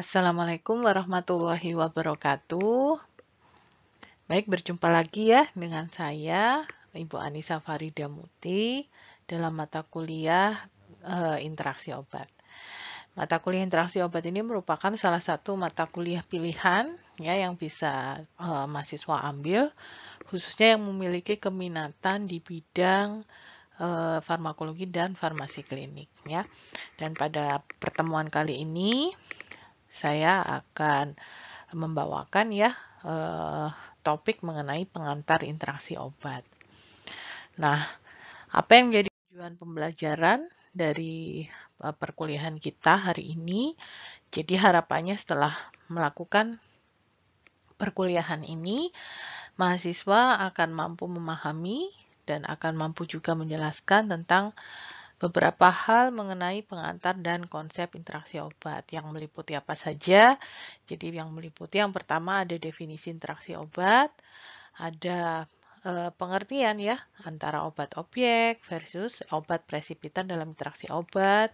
Assalamualaikum warahmatullahi wabarakatuh. Baik, berjumpa lagi ya dengan saya, Ibu Anissa Farida Muti, dalam mata kuliah e, interaksi obat. Mata kuliah interaksi obat ini merupakan salah satu mata kuliah pilihan ya yang bisa e, mahasiswa ambil, khususnya yang memiliki keminatan di bidang eh, farmakologi dan farmasi klinik ya. Dan pada pertemuan kali ini saya akan membawakan ya uh, topik mengenai pengantar interaksi obat. Nah, apa yang menjadi tujuan pembelajaran dari eh, perkuliahan kita hari ini? Jadi harapannya setelah melakukan perkuliahan ini, mahasiswa akan mampu memahami dan akan mampu juga menjelaskan tentang beberapa hal mengenai pengantar dan konsep interaksi obat yang meliputi apa saja. Jadi yang meliputi yang pertama ada definisi interaksi obat, ada e, pengertian ya antara obat objek versus obat presipitan dalam interaksi obat.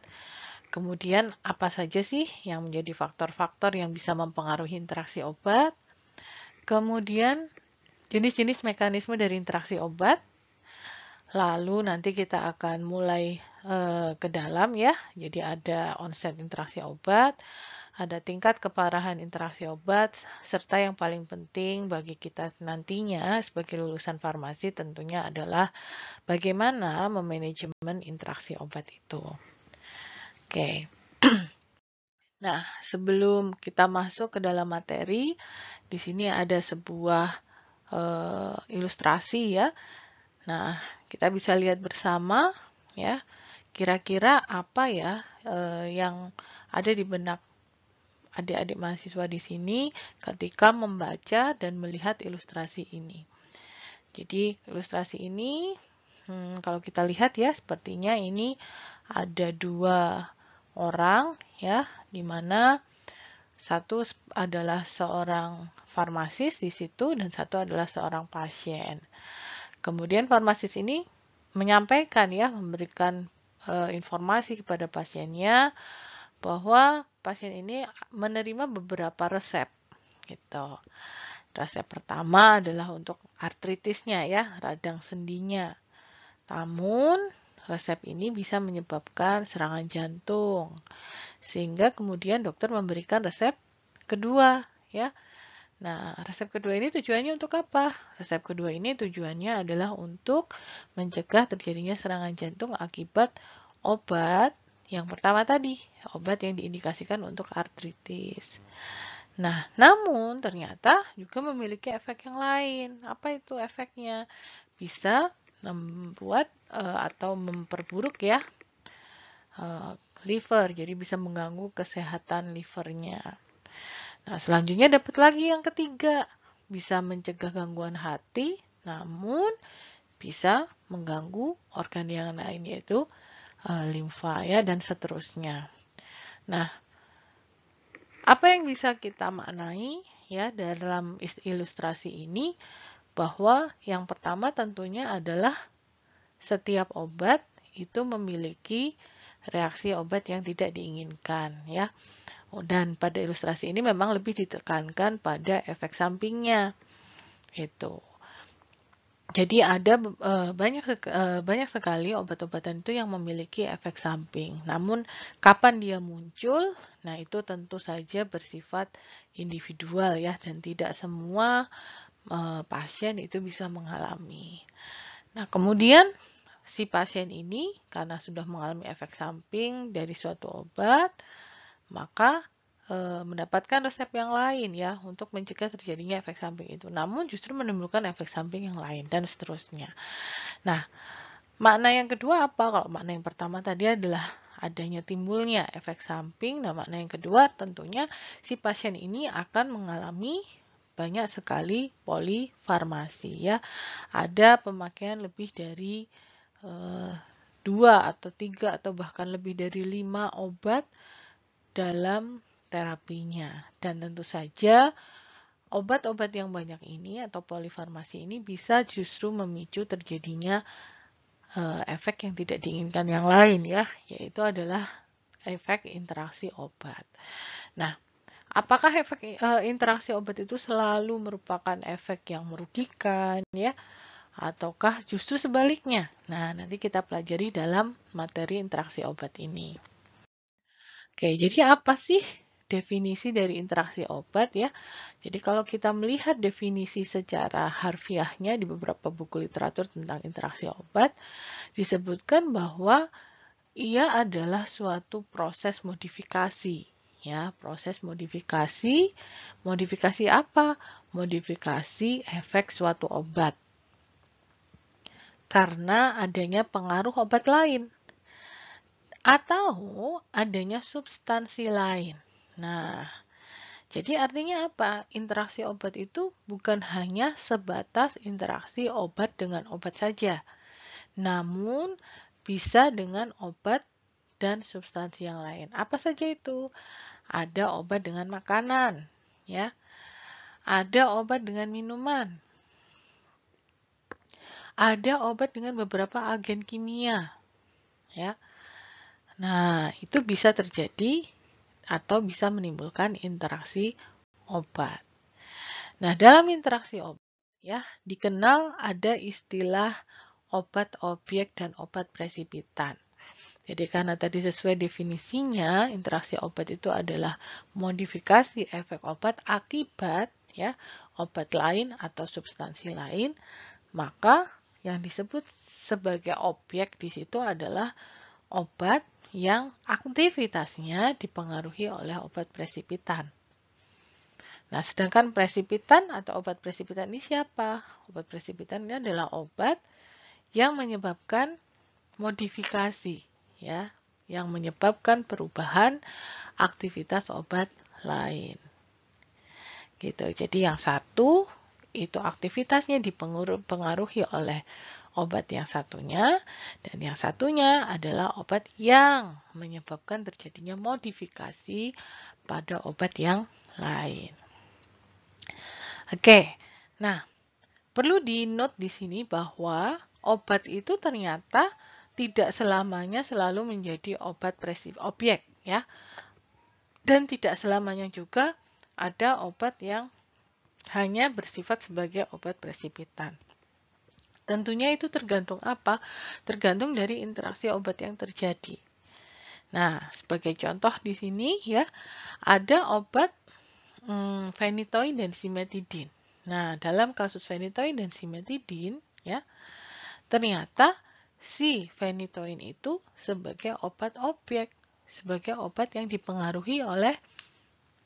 Kemudian apa saja sih yang menjadi faktor-faktor yang bisa mempengaruhi interaksi obat? Kemudian jenis-jenis mekanisme dari interaksi obat Lalu nanti kita akan mulai Eh, ke dalam ya. Jadi ada onset interaksi obat, ada tingkat keparahan interaksi obat, serta yang paling penting bagi kita nantinya sebagai lulusan farmasi tentunya adalah bagaimana memanajemen interaksi obat itu. Oke. Nah, sebelum kita masuk ke dalam materi, di sini ada sebuah e, ilustrasi ya. Nah, kita bisa lihat bersama ya. Kira-kira apa ya uh, yang ada di benak adik-adik mahasiswa di sini ketika membaca dan melihat ilustrasi ini. Jadi ilustrasi ini hmm, kalau kita lihat ya sepertinya ini ada dua orang ya di mana satu adalah seorang farmasis di situ dan satu adalah seorang pasien. Kemudian farmasis ini menyampaikan ya memberikan e, informasi kepada pasiennya bahwa pasien ini menerima beberapa resep gitu. Resep pertama adalah untuk artritisnya ya, radang sendinya. Namun, resep ini bisa menyebabkan serangan jantung. Sehingga kemudian dokter memberikan resep kedua ya Nah, resep kedua ini tujuannya untuk apa? Resep kedua ini tujuannya adalah untuk mencegah terjadinya serangan jantung akibat obat yang pertama tadi, obat yang diindikasikan untuk artritis. Nah, namun ternyata juga memiliki efek yang lain. Apa itu efeknya? Bisa membuat uh, atau memperburuk ya uh, liver, jadi bisa mengganggu kesehatan livernya. Nah, selanjutnya dapat lagi yang ketiga, bisa mencegah gangguan hati, namun bisa mengganggu organ yang lain yaitu e, eh, limfa ya dan seterusnya. Nah, apa yang bisa kita maknai ya dalam ilustrasi ini bahwa yang pertama tentunya adalah setiap obat itu memiliki reaksi obat yang tidak diinginkan ya. Oh, dan pada ilustrasi ini memang lebih ditekankan pada efek sampingnya. Itu. Jadi ada eh, banyak eh, banyak sekali obat-obatan itu yang memiliki efek samping. Namun kapan dia muncul? Nah, itu tentu saja bersifat individual ya dan tidak semua eh, pasien itu bisa mengalami. Nah, kemudian si pasien ini karena sudah mengalami efek samping dari suatu obat, maka e, mendapatkan resep yang lain ya untuk mencegah terjadinya efek samping itu. Namun justru menimbulkan efek samping yang lain dan seterusnya. Nah, makna yang kedua apa? Kalau makna yang pertama tadi adalah adanya timbulnya efek samping. Nah, makna yang kedua tentunya si pasien ini akan mengalami banyak sekali polifarmasi ya. Ada pemakaian lebih dari e, dua atau tiga atau bahkan lebih dari lima obat dalam terapinya. Dan tentu saja obat-obat yang banyak ini atau polifarmasi ini bisa justru memicu terjadinya eh, efek yang tidak diinginkan yang lain ya, yaitu adalah efek interaksi obat. Nah, apakah efek eh, interaksi obat itu selalu merupakan efek yang merugikan ya? Ataukah justru sebaliknya? Nah, nanti kita pelajari dalam materi interaksi obat ini. Oke, jadi apa sih definisi dari interaksi obat ya? Jadi kalau kita melihat definisi secara harfiahnya di beberapa buku literatur tentang interaksi obat, disebutkan bahwa ia adalah suatu proses modifikasi ya, proses modifikasi. Modifikasi apa? Modifikasi efek suatu obat karena adanya pengaruh obat lain atau adanya substansi lain. Nah, jadi artinya apa? Interaksi obat itu bukan hanya sebatas interaksi obat dengan obat saja, namun bisa dengan obat dan substansi yang lain. Apa saja itu? Ada obat dengan makanan, ya. Ada obat dengan minuman, ada obat dengan beberapa agen kimia ya Nah, itu bisa terjadi atau bisa menimbulkan interaksi obat. Nah, dalam interaksi obat ya, dikenal ada istilah obat objek dan obat presipitan. Jadi karena tadi sesuai definisinya, interaksi obat itu adalah modifikasi efek obat akibat ya obat lain atau substansi lain, maka yang disebut sebagai objek di situ adalah obat yang aktivitasnya dipengaruhi oleh obat presipitan. Nah, sedangkan presipitan atau obat presipitan ini siapa? Obat presipitan ini adalah obat yang menyebabkan modifikasi, ya, yang menyebabkan perubahan aktivitas obat lain. Gitu. Jadi yang satu itu aktivitasnya dipengaruhi oleh obat yang satunya dan yang satunya adalah obat yang menyebabkan terjadinya modifikasi pada obat yang lain. Oke, nah perlu di note di sini bahwa obat itu ternyata tidak selamanya selalu menjadi obat presif objek ya. Dan tidak selamanya juga ada obat yang hanya bersifat sebagai obat presipitan. Tentunya itu tergantung apa? Tergantung dari interaksi obat yang terjadi. Nah, sebagai contoh di sini ya, ada obat hmm, phenytoin dan simetidin. Nah, dalam kasus fenitoin dan simetidin ya, ternyata si fenitoin itu sebagai obat objek, sebagai obat yang dipengaruhi oleh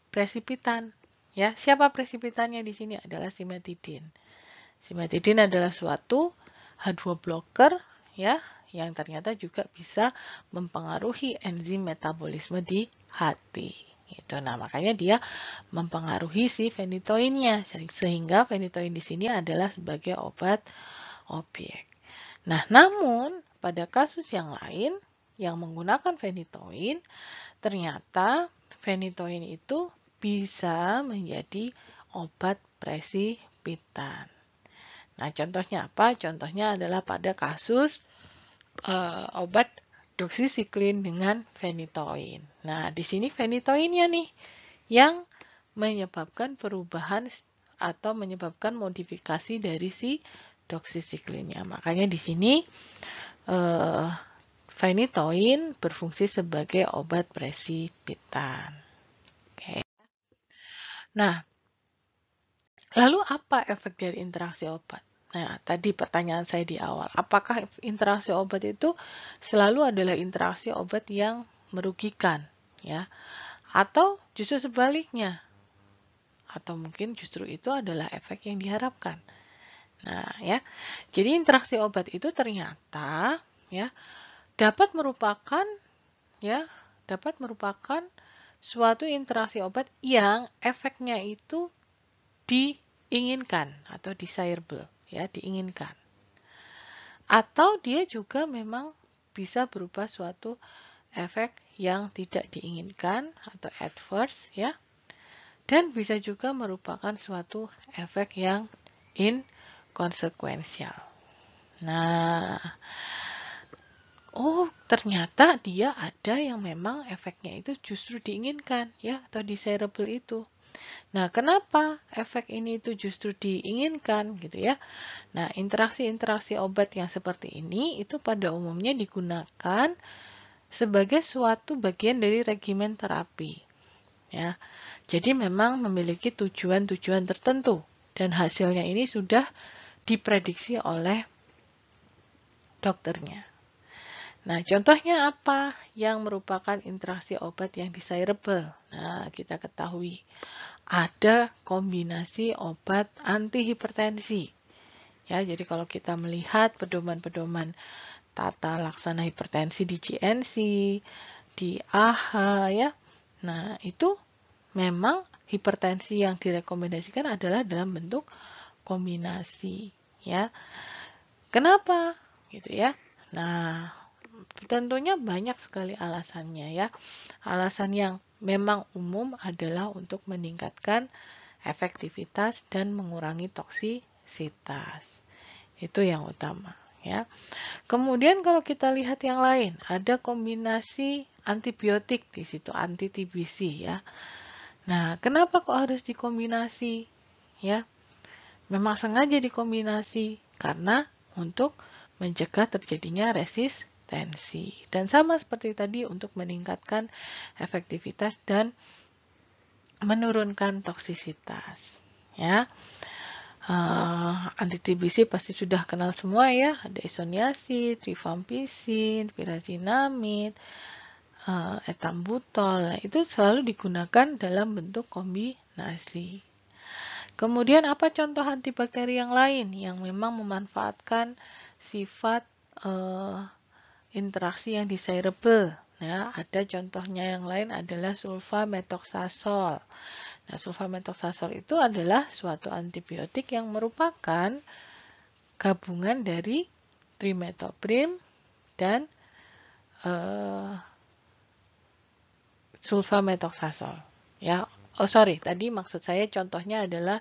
presipitan. Ya, siapa presipitannya di sini adalah simetidin. Simetidin adalah suatu H2 blocker ya yang ternyata juga bisa mempengaruhi enzim metabolisme di hati. Itu nah makanya dia mempengaruhi si fenitoinnya sehingga fenitoin di sini adalah sebagai obat opiek. Nah, namun pada kasus yang lain yang menggunakan fenitoin ternyata fenitoin itu bisa menjadi obat presipitan. Nah, contohnya apa? Contohnya adalah pada kasus e, obat doxycycline dengan fenitoin. Nah, di sini fenitoinnya nih yang menyebabkan perubahan atau menyebabkan modifikasi dari si doxycycline-nya. Makanya di sini eh, phenytoin berfungsi sebagai obat presipitan. Oke. Nah, lalu apa efek dari interaksi obat? Nah, tadi pertanyaan saya di awal, apakah interaksi obat itu selalu adalah interaksi obat yang merugikan, ya? Atau justru sebaliknya? Atau mungkin justru itu adalah efek yang diharapkan. Nah, ya. Jadi interaksi obat itu ternyata ya dapat merupakan ya, dapat merupakan suatu interaksi obat yang efeknya itu diinginkan atau desirable ya diinginkan. Atau dia juga memang bisa berupa suatu efek yang tidak diinginkan atau adverse ya. Dan bisa juga merupakan suatu efek yang inconsequential Nah, oh ternyata dia ada yang memang efeknya itu justru diinginkan ya atau desirable itu. Nah, kenapa efek ini itu justru diinginkan gitu ya? Nah, interaksi-interaksi obat yang seperti ini itu pada umumnya digunakan sebagai suatu bagian dari regimen terapi. Ya. Jadi memang memiliki tujuan-tujuan tertentu dan hasilnya ini sudah diprediksi oleh dokternya. Nah, contohnya apa yang merupakan interaksi obat yang desirable? Nah, kita ketahui ada kombinasi obat antihipertensi. Ya, jadi kalau kita melihat pedoman-pedoman tata laksana hipertensi di GNC, di AHA ya. Nah, itu memang hipertensi yang direkomendasikan adalah dalam bentuk kombinasi ya. Kenapa? Gitu ya. Nah, tentunya banyak sekali alasannya ya. Alasan yang memang umum adalah untuk meningkatkan efektivitas dan mengurangi toksisitas. Itu yang utama ya. Kemudian kalau kita lihat yang lain, ada kombinasi antibiotik di situ anti TBC ya. Nah, kenapa kok harus dikombinasi ya? Memang sengaja dikombinasi karena untuk mencegah terjadinya resistensi potensi. Dan sama seperti tadi untuk meningkatkan efektivitas dan menurunkan toksisitas. Ya. Uh, pasti sudah kenal semua ya, ada isoniazid, rifampisin, pirazinamid, uh, eh, etambutol. Nah, itu selalu digunakan dalam bentuk kombinasi. Kemudian apa contoh antibakteri yang lain yang memang memanfaatkan sifat uh, interaksi yang desirable. Nah, ada contohnya yang lain adalah sulfametoxazol. Nah, sulfametoxazol itu adalah suatu antibiotik yang merupakan gabungan dari trimetoprim dan uh, eh, sulfametoxazol. Ya, oh sorry, tadi maksud saya contohnya adalah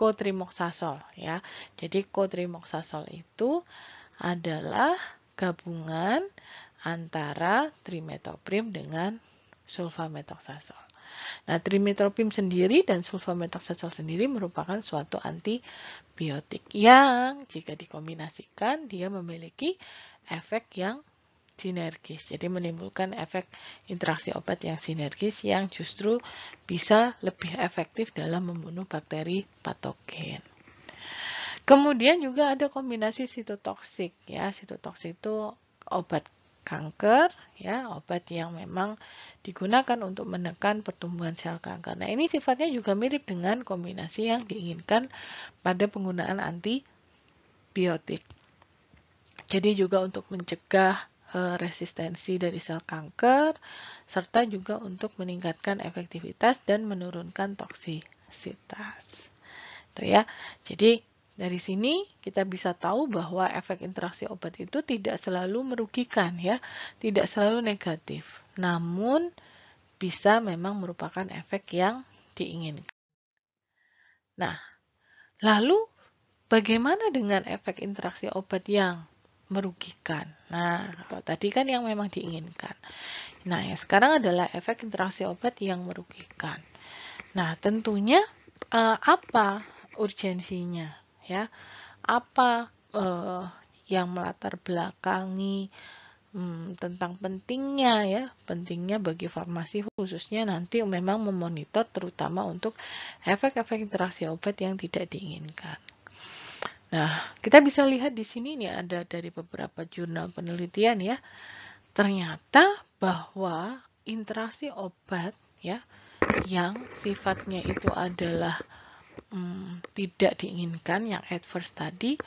kotrimoxazol. Ya, jadi kotrimoxazol itu adalah gabungan antara trimetoprim dengan sulfametoxazole. Nah, trimetoprim sendiri dan sulfametoxazole sendiri merupakan suatu antibiotik yang jika dikombinasikan dia memiliki efek yang sinergis. Jadi menimbulkan efek interaksi obat yang sinergis yang justru bisa lebih efektif dalam membunuh bakteri patogen. Kemudian juga ada kombinasi sitotoksik ya. Sitotoksik itu obat kanker ya, obat yang memang digunakan untuk menekan pertumbuhan sel kanker. Nah, ini sifatnya juga mirip dengan kombinasi yang diinginkan pada penggunaan antibiotik. Jadi juga untuk mencegah eh, resistensi dari sel kanker serta juga untuk meningkatkan efektivitas dan menurunkan toksisitas. Itu ya. Jadi dari sini kita bisa tahu bahwa efek interaksi obat itu tidak selalu merugikan ya, tidak selalu negatif. Namun bisa memang merupakan efek yang diinginkan. Nah, lalu bagaimana dengan efek interaksi obat yang merugikan? Nah, kalau tadi kan yang memang diinginkan. Nah, ya sekarang adalah efek interaksi obat yang merugikan. Nah, tentunya eh, apa urgensinya? ya apa uh, yang melatar belakangi hmm, tentang pentingnya ya pentingnya bagi farmasi khususnya nanti memang memonitor terutama untuk efek-efek interaksi obat yang tidak diinginkan. Nah, kita bisa lihat di sini nih ada dari beberapa jurnal penelitian ya. Ternyata bahwa interaksi obat ya yang sifatnya itu adalah hmm, tidak diinginkan yang adverse tadi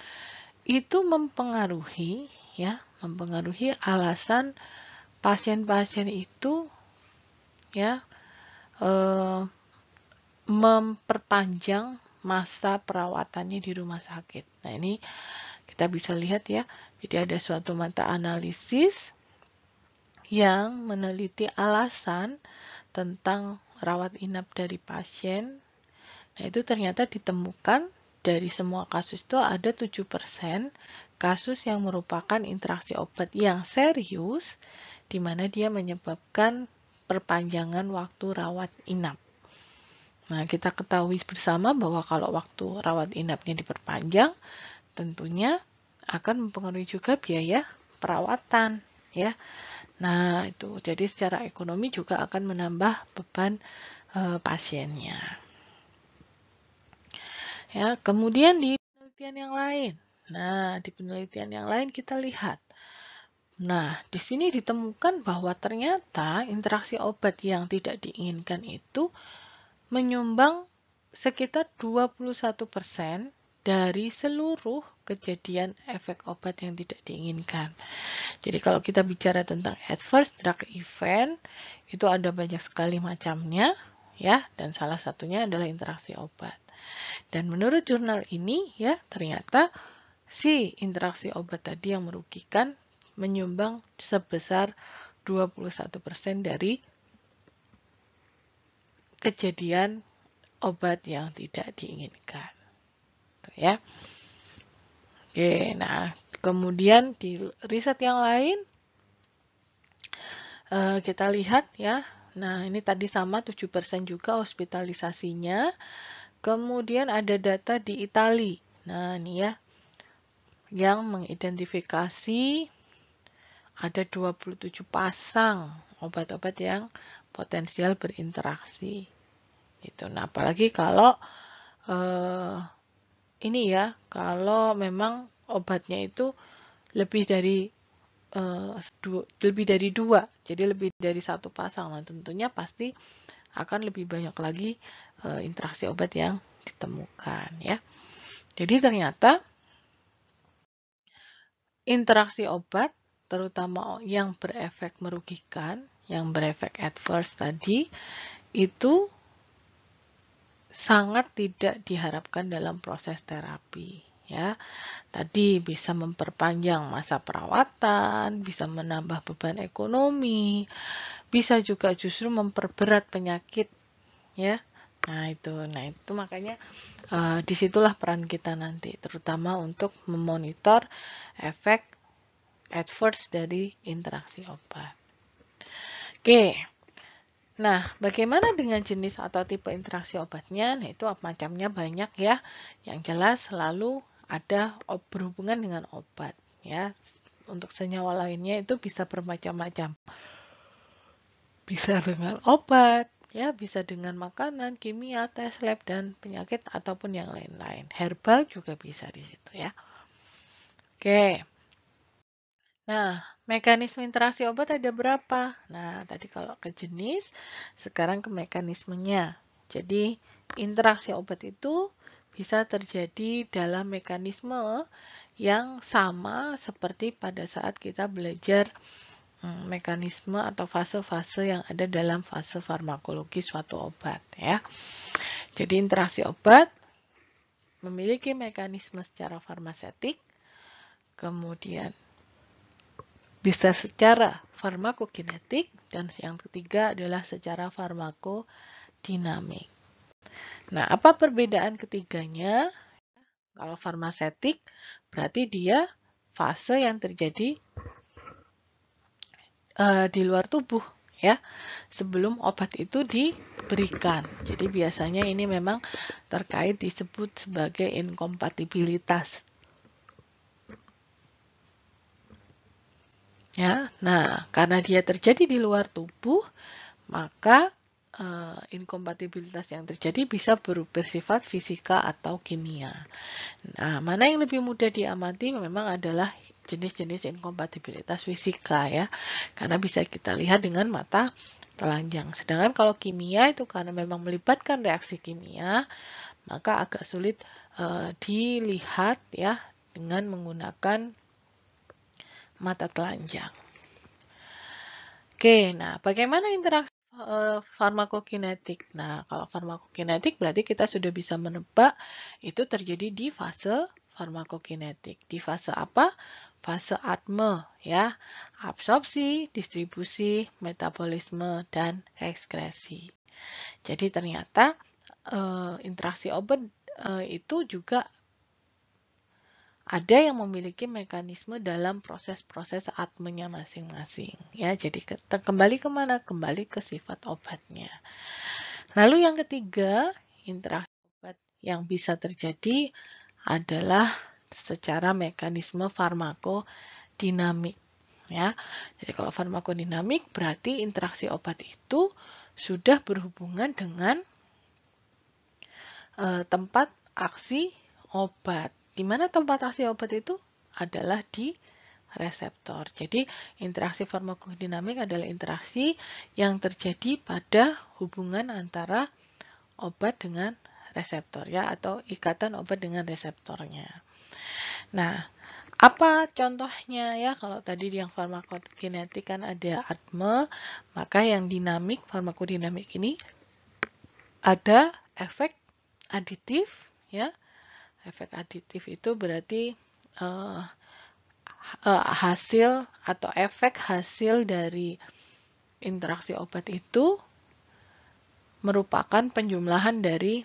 itu mempengaruhi ya mempengaruhi alasan pasien-pasien itu ya eh, memperpanjang masa perawatannya di rumah sakit. Nah ini kita bisa lihat ya. Jadi ada suatu mata analisis yang meneliti alasan tentang rawat inap dari pasien Nah, itu ternyata ditemukan dari semua kasus itu ada 7% kasus yang merupakan interaksi obat yang serius di mana dia menyebabkan perpanjangan waktu rawat inap. Nah, kita ketahui bersama bahwa kalau waktu rawat inapnya diperpanjang, tentunya akan mempengaruhi juga biaya perawatan, ya. Nah, itu jadi secara ekonomi juga akan menambah beban e, pasiennya. Ya, kemudian di penelitian yang lain. Nah, di penelitian yang lain kita lihat. Nah, di sini ditemukan bahwa ternyata interaksi obat yang tidak diinginkan itu menyumbang sekitar 21% dari seluruh kejadian efek obat yang tidak diinginkan. Jadi kalau kita bicara tentang adverse drug event, itu ada banyak sekali macamnya ya, dan salah satunya adalah interaksi obat. Dan menurut jurnal ini ya ternyata si interaksi obat tadi yang merugikan menyumbang sebesar 21% dari kejadian obat yang tidak diinginkan. Tuh gitu ya. Oke, nah kemudian di riset yang lain eh, kita lihat ya. Nah, ini tadi sama 7% juga hospitalisasinya Kemudian ada data di Itali. Nah, ini ya yang mengidentifikasi ada 27 pasang obat-obat yang potensial berinteraksi. Itu, Nah, apalagi kalau eh, ini ya, kalau memang obatnya itu lebih dari eh, dua, lebih dari dua, jadi lebih dari satu pasang. Nah, tentunya pasti akan lebih banyak lagi e, interaksi obat yang ditemukan ya. Jadi ternyata interaksi obat terutama yang berefek merugikan, yang berefek adverse tadi itu sangat tidak diharapkan dalam proses terapi ya. Tadi bisa memperpanjang masa perawatan, bisa menambah beban ekonomi, bisa juga justru memperberat penyakit ya nah itu nah itu makanya uh, disitulah peran kita nanti terutama untuk memonitor efek adverse dari interaksi obat oke nah bagaimana dengan jenis atau tipe interaksi obatnya nah itu macamnya banyak ya yang jelas selalu ada berhubungan dengan obat ya untuk senyawa lainnya itu bisa bermacam-macam bisa dengan obat, ya bisa dengan makanan, kimia, tes lab dan penyakit ataupun yang lain-lain. Herbal juga bisa di situ ya. Oke. Nah, mekanisme interaksi obat ada berapa? Nah, tadi kalau ke jenis, sekarang ke mekanismenya. Jadi, interaksi obat itu bisa terjadi dalam mekanisme yang sama seperti pada saat kita belajar Hmm, mekanisme atau fase-fase yang ada dalam fase farmakologi suatu obat ya. Jadi interaksi obat memiliki mekanisme secara farmasetik, kemudian bisa secara farmakokinetik dan yang ketiga adalah secara farmakodinamik. Nah, apa perbedaan ketiganya? Kalau farmasetik berarti dia fase yang terjadi uh, di luar tubuh ya sebelum obat itu diberikan. Jadi biasanya ini memang terkait disebut sebagai inkompatibilitas. Ya, nah karena dia terjadi di luar tubuh, maka e, inkompatibilitas yang terjadi bisa bersifat fisika atau kimia. Nah, mana yang lebih mudah diamati memang adalah jenis-jenis inkompatibilitas fisika ya. Karena bisa kita lihat dengan mata telanjang. Sedangkan kalau kimia itu karena memang melibatkan reaksi kimia, maka agak sulit e, dilihat ya dengan menggunakan mata telanjang. Oke, nah bagaimana interaksi eh, farmakokinetik? Nah, kalau farmakokinetik berarti kita sudah bisa menebak itu terjadi di fase farmakokinetik. Di fase apa? Fase atme ya, absorpsi, distribusi, metabolisme dan ekskresi. Jadi ternyata e, interaksi obat e, itu juga ada yang memiliki mekanisme dalam proses-proses atmenya masing-masing ya. Jadi ke, kembali kemana? Kembali ke sifat obatnya. Lalu yang ketiga, interaksi obat yang bisa terjadi adalah secara mekanisme farmakodinamik ya. Jadi kalau farmakodinamik berarti interaksi obat itu sudah berhubungan dengan e, tempat aksi obat. Di mana tempat aksi obat itu adalah di reseptor. Jadi interaksi farmakodinamik adalah interaksi yang terjadi pada hubungan antara obat dengan reseptor ya atau ikatan obat dengan reseptornya. Nah, apa contohnya ya kalau tadi yang farmakokinetik kan ada ADME, maka yang dinamik farmakodinamik ini ada efek aditif ya. Efek aditif itu berarti uh, uh, hasil atau efek hasil dari interaksi obat itu merupakan penjumlahan dari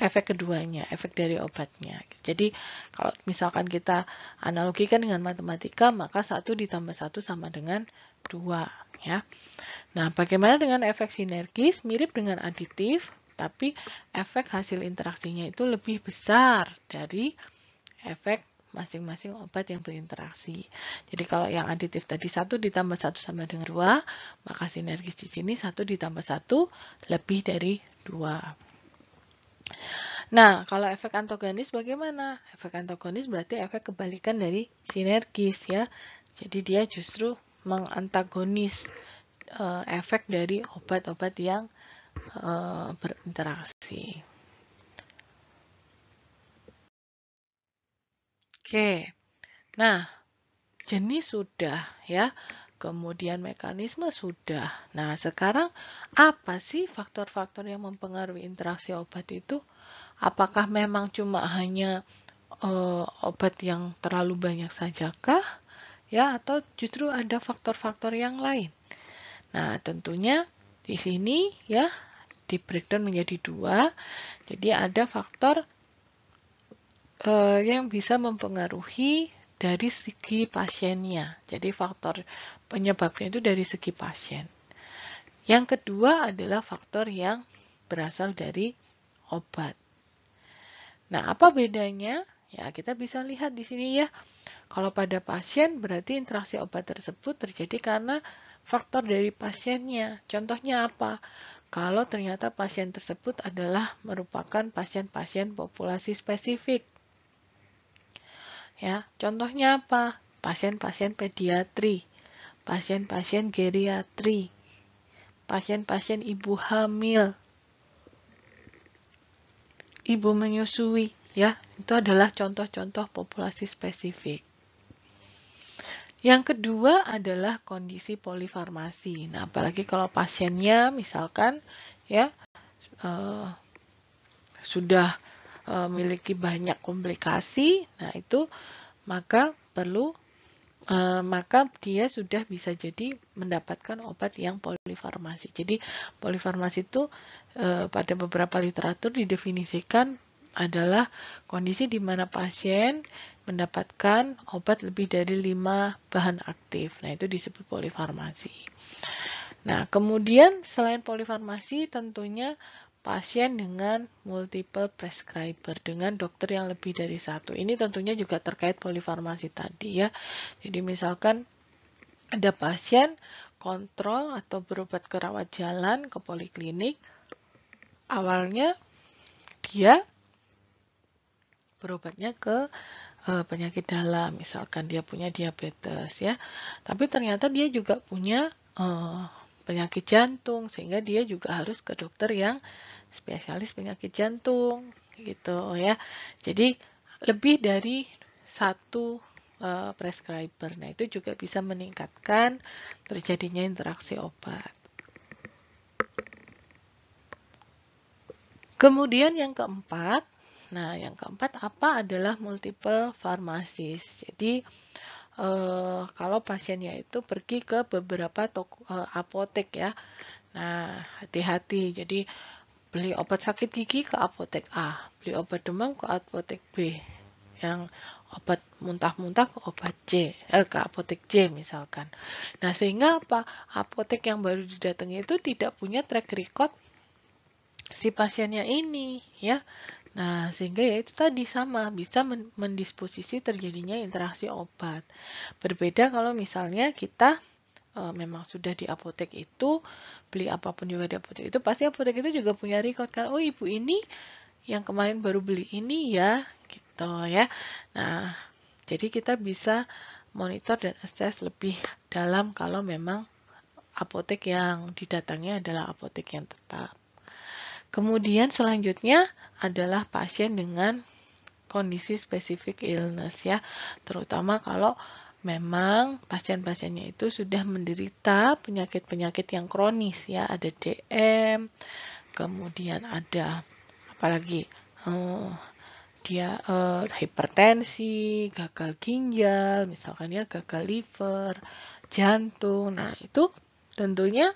efek keduanya, efek dari obatnya. Jadi kalau misalkan kita analogikan dengan matematika, maka satu ditambah satu sama dengan dua, ya. Nah, bagaimana dengan efek sinergis? Mirip dengan aditif, tapi efek hasil interaksinya itu lebih besar dari efek masing-masing obat yang berinteraksi. Jadi kalau yang aditif tadi satu ditambah satu sama dengan dua, maka sinergis di sini satu ditambah satu lebih dari dua. Nah, kalau efek antagonis bagaimana? Efek antagonis berarti efek kebalikan dari sinergis ya. Jadi dia justru mengantagonis uh, efek dari obat-obat yang uh, berinteraksi. Oke. Nah, jenis sudah ya kemudian mekanisme sudah. Nah, sekarang apa sih faktor-faktor yang mempengaruhi interaksi obat itu? Apakah memang cuma hanya e, obat yang terlalu banyak sajakah? Ya, atau justru ada faktor-faktor yang lain? Nah, tentunya di sini ya di breakdown menjadi dua. Jadi ada faktor eh, yang bisa mempengaruhi dari segi pasiennya. Jadi faktor penyebabnya itu dari segi pasien. Yang kedua adalah faktor yang berasal dari obat. Nah, apa bedanya? Ya, kita bisa lihat di sini ya. Kalau pada pasien berarti interaksi obat tersebut terjadi karena faktor dari pasiennya. Contohnya apa? Kalau ternyata pasien tersebut adalah merupakan pasien-pasien populasi spesifik. Ya, contohnya apa? Pasien-pasien pediatri, pasien-pasien geriatri, pasien-pasien ibu hamil, ibu menyusui, ya. Itu adalah contoh-contoh populasi spesifik. Yang kedua adalah kondisi polifarmasi. Nah, apalagi kalau pasiennya misalkan ya uh, sudah Eh, memiliki banyak komplikasi, nah itu maka perlu Uh, maka dia sudah bisa jadi mendapatkan obat yang polifarmasi. Jadi polifarmasi itu uh, pada beberapa literatur didefinisikan adalah kondisi di mana pasien mendapatkan obat lebih dari lima bahan aktif. Nah, itu disebut polifarmasi. Nah, kemudian selain polifarmasi tentunya pasien dengan multiple prescriber dengan dokter yang lebih dari satu. Ini tentunya juga terkait polifarmasi tadi ya. Jadi misalkan ada pasien kontrol atau berobat ke rawat jalan ke poliklinik. Awalnya dia berobatnya ke eh, penyakit dalam, misalkan dia punya diabetes ya. Tapi ternyata dia juga punya e, penyakit jantung sehingga dia juga harus ke dokter yang spesialis penyakit jantung gitu ya. Jadi lebih dari satu uh, prescriber. Nah, itu juga bisa meningkatkan terjadinya interaksi obat. Kemudian yang keempat, nah yang keempat apa adalah multiple farmasis. Jadi uh, kalau pasiennya itu pergi ke beberapa toko uh, apotek ya. Nah, hati-hati. Jadi beli obat sakit gigi ke apotek A, beli obat demam ke apotek B, yang obat muntah-muntah ke obat C, eh, ke apotek C misalkan. Nah, sehingga apa? Apotek yang baru didatangi itu tidak punya track record si pasiennya ini, ya. Nah, sehingga ya itu tadi sama, bisa mendisposisi terjadinya interaksi obat. Berbeda kalau misalnya kita e, memang sudah di apotek itu, beli apapun juga di apotek itu, pasti apotek itu juga punya record kan, oh ibu ini yang kemarin baru beli ini ya, gitu ya. Nah, jadi kita bisa monitor dan assess lebih dalam kalau memang apotek yang didatangnya adalah apotek yang tetap. Kemudian selanjutnya adalah pasien dengan kondisi spesifik illness ya, terutama kalau memang pasien-pasiennya itu sudah menderita penyakit-penyakit yang kronis ya, ada DM, kemudian ada apalagi eh, dia eh, hipertensi, gagal ginjal, misalkan ya gagal liver, jantung. Nah, itu tentunya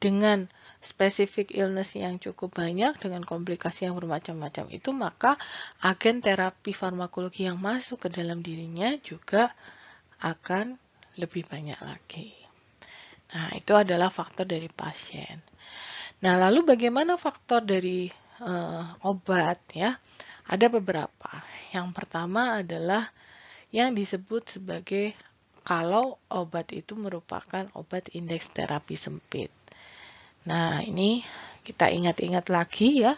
dengan spesifik illness yang cukup banyak dengan komplikasi yang bermacam-macam itu, maka agen terapi farmakologi yang masuk ke dalam dirinya juga akan lebih banyak lagi. Nah, itu adalah faktor dari pasien. Nah, lalu bagaimana faktor dari uh, obat ya? Ada beberapa. Yang pertama adalah yang disebut sebagai kalau obat itu merupakan obat indeks terapi sempit. Nah, ini kita ingat-ingat lagi ya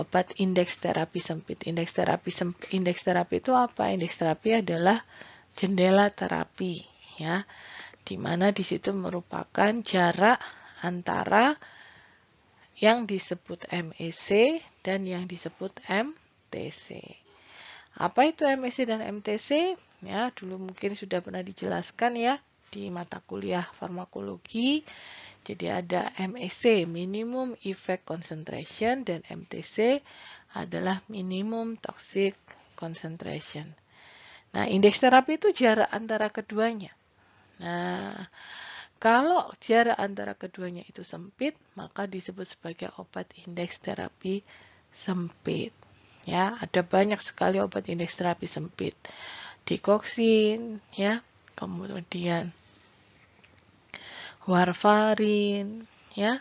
obat indeks terapi sempit. Indeks terapi sempit, indeks terapi itu apa? Indeks terapi adalah jendela terapi ya. Di mana di situ merupakan jarak antara yang disebut MEC dan yang disebut MTC. Apa itu MEC dan MTC? Ya, dulu mungkin sudah pernah dijelaskan ya di mata kuliah farmakologi jadi ada MEC, Minimum Effect Concentration, dan MTC adalah Minimum Toxic Concentration. Nah, indeks terapi itu jarak antara keduanya. Nah, kalau jarak antara keduanya itu sempit, maka disebut sebagai obat indeks terapi sempit. Ya, ada banyak sekali obat indeks terapi sempit. Dikoksin, ya, kemudian warfarin, ya.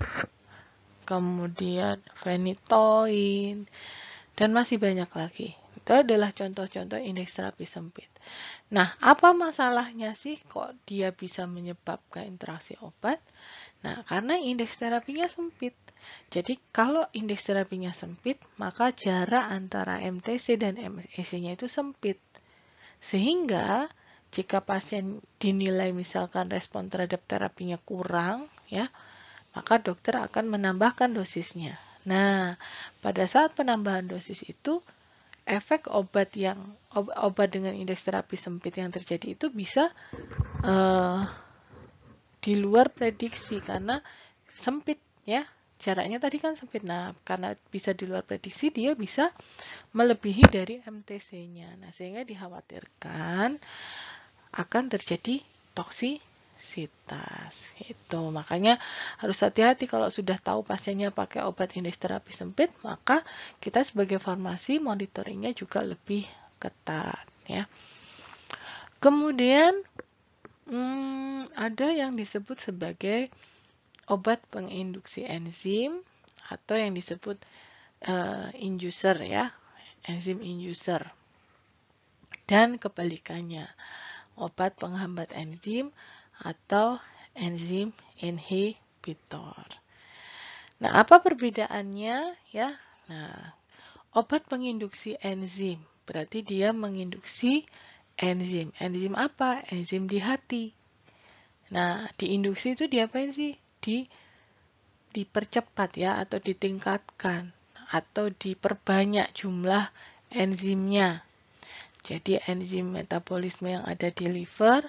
Kemudian venitoin dan masih banyak lagi. Itu adalah contoh-contoh indeks terapi sempit. Nah, apa masalahnya sih kok dia bisa menyebabkan interaksi obat? Nah, karena indeks terapinya sempit. Jadi, kalau indeks terapinya sempit, maka jarak antara MTC dan msc nya itu sempit. Sehingga jika pasien dinilai misalkan respon terhadap terapinya kurang, ya, maka dokter akan menambahkan dosisnya. Nah, pada saat penambahan dosis itu, efek obat yang obat dengan indeks terapi sempit yang terjadi itu bisa uh, di luar prediksi karena sempit ya jaraknya tadi kan sempit nah karena bisa di luar prediksi dia bisa melebihi dari MTC-nya nah sehingga dikhawatirkan akan terjadi toksisitas. Itu makanya harus hati-hati kalau sudah tahu pasiennya pakai obat indeks terapi sempit, maka kita sebagai farmasi monitoringnya juga lebih ketat ya. Kemudian hmm, ada yang disebut sebagai obat penginduksi enzim atau yang disebut uh, inducer ya, enzim inducer. Dan kebalikannya obat penghambat enzim atau enzim inhibitor. Nah, apa perbedaannya ya? Nah, obat penginduksi enzim berarti dia menginduksi enzim. Enzim apa? Enzim di hati. Nah, diinduksi itu diapain sih? Di dipercepat ya atau ditingkatkan atau diperbanyak jumlah enzimnya jadi enzim metabolisme yang ada di liver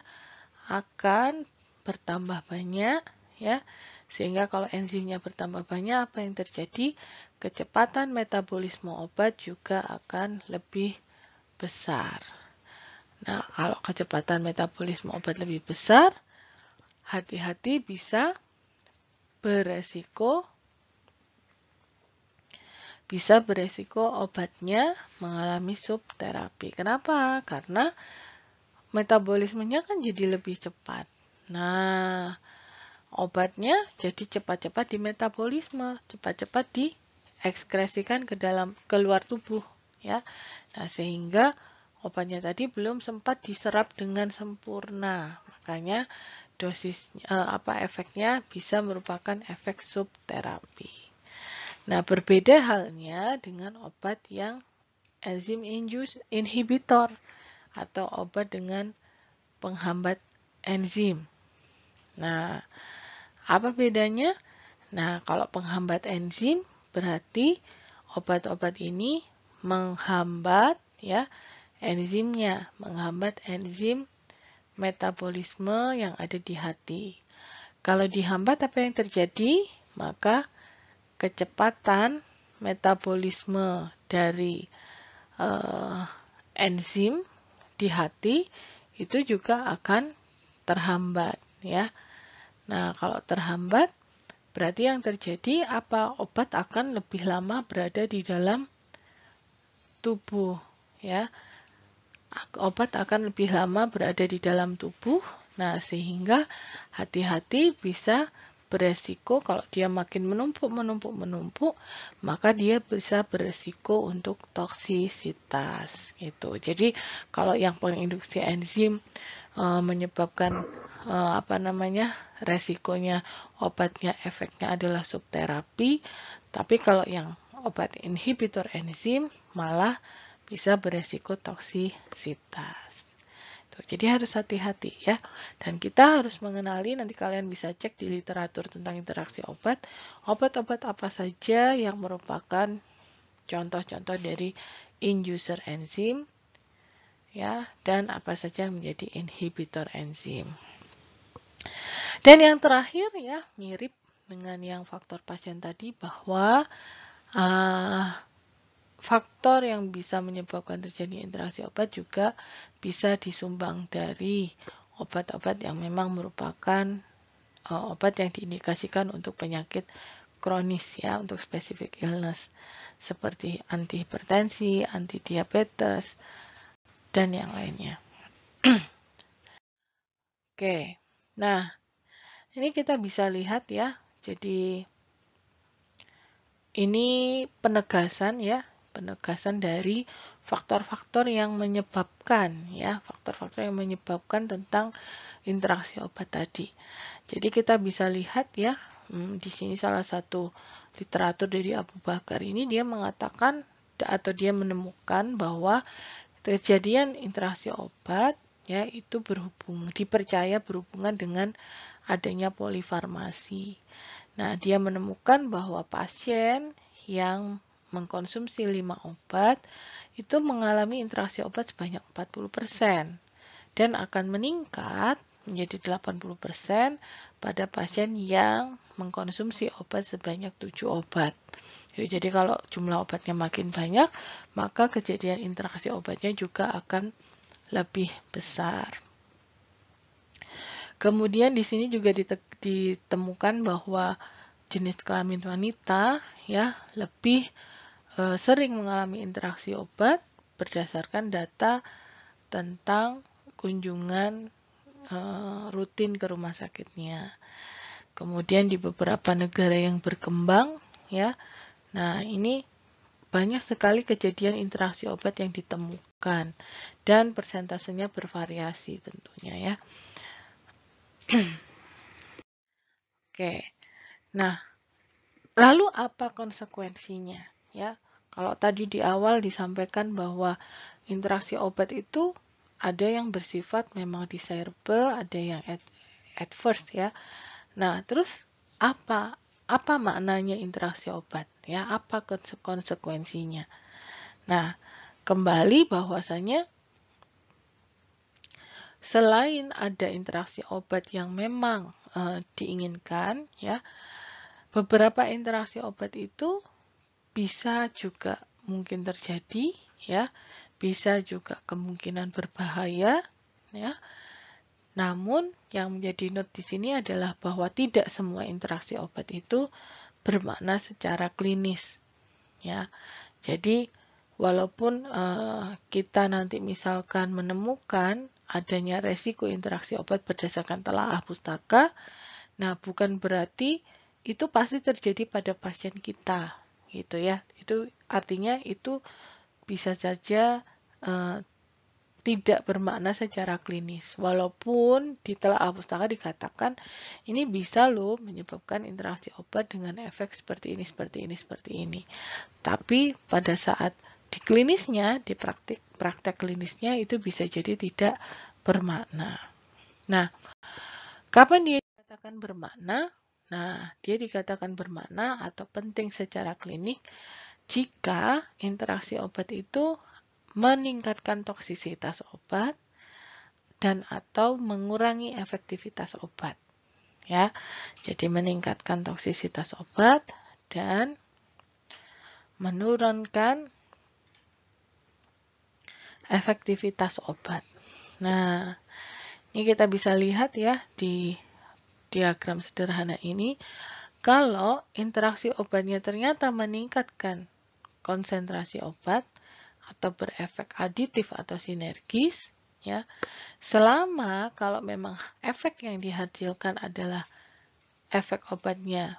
akan bertambah banyak ya. Sehingga kalau enzimnya bertambah banyak apa yang terjadi? Kecepatan metabolisme obat juga akan lebih besar. Nah, kalau kecepatan metabolisme obat lebih besar, hati-hati bisa beresiko bisa beresiko obatnya mengalami subterapi. Kenapa? Karena metabolismenya kan jadi lebih cepat. Nah, obatnya jadi cepat-cepat di metabolisme, cepat-cepat di ekskresikan ke dalam keluar tubuh, ya. Nah, sehingga obatnya tadi belum sempat diserap dengan sempurna. Makanya dosis eh, apa efeknya bisa merupakan efek subterapi. Nah, berbeda halnya dengan obat yang enzim inhibitor atau obat dengan penghambat enzim. Nah, apa bedanya? Nah, kalau penghambat enzim berarti obat-obat ini menghambat ya enzimnya, menghambat enzim metabolisme yang ada di hati. Kalau dihambat apa yang terjadi? Maka kecepatan metabolisme dari uh, enzim di hati itu juga akan terhambat ya. Nah, kalau terhambat berarti yang terjadi apa obat akan lebih lama berada di dalam tubuh ya. Obat akan lebih lama berada di dalam tubuh. Nah, sehingga hati-hati bisa beresiko kalau dia makin menumpuk, menumpuk, menumpuk, maka dia bisa beresiko untuk toksisitas gitu. Jadi kalau yang penginduksi enzim e, menyebabkan e, apa namanya resikonya obatnya efeknya adalah subterapi, tapi kalau yang obat inhibitor enzim malah bisa beresiko toksisitas. Gitu. Jadi harus hati-hati ya. Dan kita harus mengenali nanti kalian bisa cek di literatur tentang interaksi obat, obat-obat apa saja yang merupakan contoh-contoh dari inducer enzim ya dan apa saja yang menjadi inhibitor enzim. Dan yang terakhir ya mirip dengan yang faktor pasien tadi bahwa uh, faktor yang bisa menyebabkan terjadi interaksi obat juga bisa disumbang dari obat-obat yang memang merupakan uh, obat yang diindikasikan untuk penyakit kronis ya untuk spesifik illness seperti antihipertensi, diabetes, dan yang lainnya. Oke. Nah, ini kita bisa lihat ya. Jadi ini penegasan ya penegasan dari faktor-faktor yang menyebabkan ya, faktor-faktor yang menyebabkan tentang interaksi obat tadi. Jadi kita bisa lihat ya, hmm, di sini salah satu literatur dari Abu Bakar ini dia mengatakan atau dia menemukan bahwa kejadian interaksi obat ya itu berhubung dipercaya berhubungan dengan adanya polifarmasi. Nah, dia menemukan bahwa pasien yang mengkonsumsi 5 obat itu mengalami interaksi obat sebanyak 40% dan akan meningkat menjadi 80% pada pasien yang mengkonsumsi obat sebanyak 7 obat. Jadi kalau jumlah obatnya makin banyak, maka kejadian interaksi obatnya juga akan lebih besar. Kemudian di sini juga ditemukan bahwa jenis kelamin wanita ya lebih Eh, sering mengalami interaksi obat berdasarkan data tentang kunjungan eh, rutin ke rumah sakitnya. Kemudian di beberapa negara yang berkembang ya. Nah, ini banyak sekali kejadian interaksi obat yang ditemukan dan persentasenya bervariasi tentunya ya. Oke. Nah, lalu apa konsekuensinya? ya. Kalau tadi di awal disampaikan bahwa interaksi obat itu ada yang bersifat memang desirable, ada yang adverse ya. Nah, terus apa apa maknanya interaksi obat ya? Apa konsekuensinya? Nah, kembali bahwasanya selain ada interaksi obat yang memang e, diinginkan ya beberapa interaksi obat itu bisa juga mungkin terjadi ya bisa juga kemungkinan berbahaya ya namun yang menjadi note di sini adalah bahwa tidak semua interaksi obat itu bermakna secara klinis ya jadi walaupun uh, kita nanti misalkan menemukan adanya resiko interaksi obat berdasarkan telaah pustaka nah bukan berarti itu pasti terjadi pada pasien kita gitu ya itu artinya itu bisa saja uh, tidak bermakna secara klinis. Walaupun di telah pustaka dikatakan ini bisa loh menyebabkan interaksi obat dengan efek seperti ini, seperti ini, seperti ini. Tapi pada saat di klinisnya, di praktik praktek klinisnya itu bisa jadi tidak bermakna. Nah, kapan dia dikatakan bermakna? Nah, dia dikatakan bermakna atau penting secara klinik jika interaksi obat itu meningkatkan toksisitas obat dan atau mengurangi efektivitas obat. Ya. Jadi meningkatkan toksisitas obat dan menurunkan efektivitas obat. Nah, ini kita bisa lihat ya di diagram sederhana ini kalau interaksi obatnya ternyata meningkatkan konsentrasi obat atau berefek aditif atau sinergis ya selama kalau memang efek yang dihasilkan adalah efek obatnya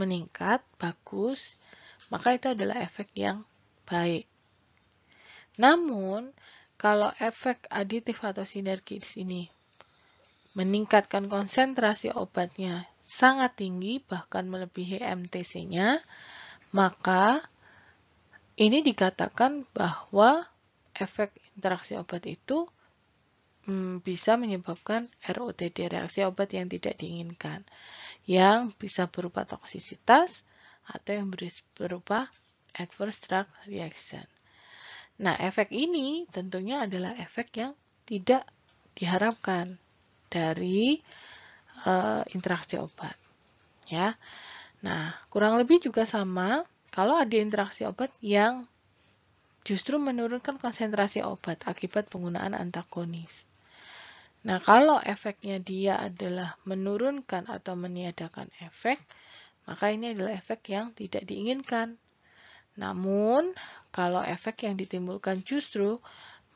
meningkat bagus maka itu adalah efek yang baik namun kalau efek aditif atau sinergis ini meningkatkan konsentrasi obatnya sangat tinggi bahkan melebihi MTC-nya, maka ini dikatakan bahwa efek interaksi obat itu hmm, bisa menyebabkan ROTD reaksi obat yang tidak diinginkan, yang bisa berupa toksisitas atau yang berupa adverse drug reaction. Nah, efek ini tentunya adalah efek yang tidak diharapkan dari uh, interaksi obat. Ya. Nah, kurang lebih juga sama kalau ada interaksi obat yang justru menurunkan konsentrasi obat akibat penggunaan antagonis. Nah, kalau efeknya dia adalah menurunkan atau meniadakan efek, maka ini adalah efek yang tidak diinginkan. Namun, kalau efek yang ditimbulkan justru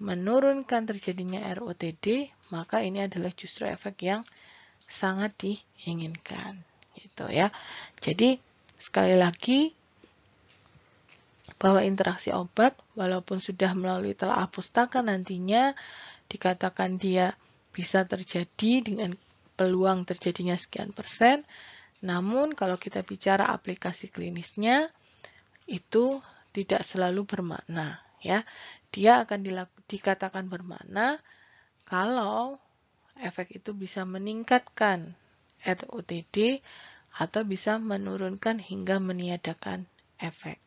menurunkan terjadinya ROTD, maka ini adalah justru efek yang sangat diinginkan. Gitu ya. Jadi sekali lagi bahwa interaksi obat walaupun sudah melalui telah pustaka nantinya dikatakan dia bisa terjadi dengan peluang terjadinya sekian persen. Namun kalau kita bicara aplikasi klinisnya itu tidak selalu bermakna ya. Dia akan dikatakan bermakna kalau efek itu bisa meningkatkan ROTD atau bisa menurunkan hingga meniadakan efek.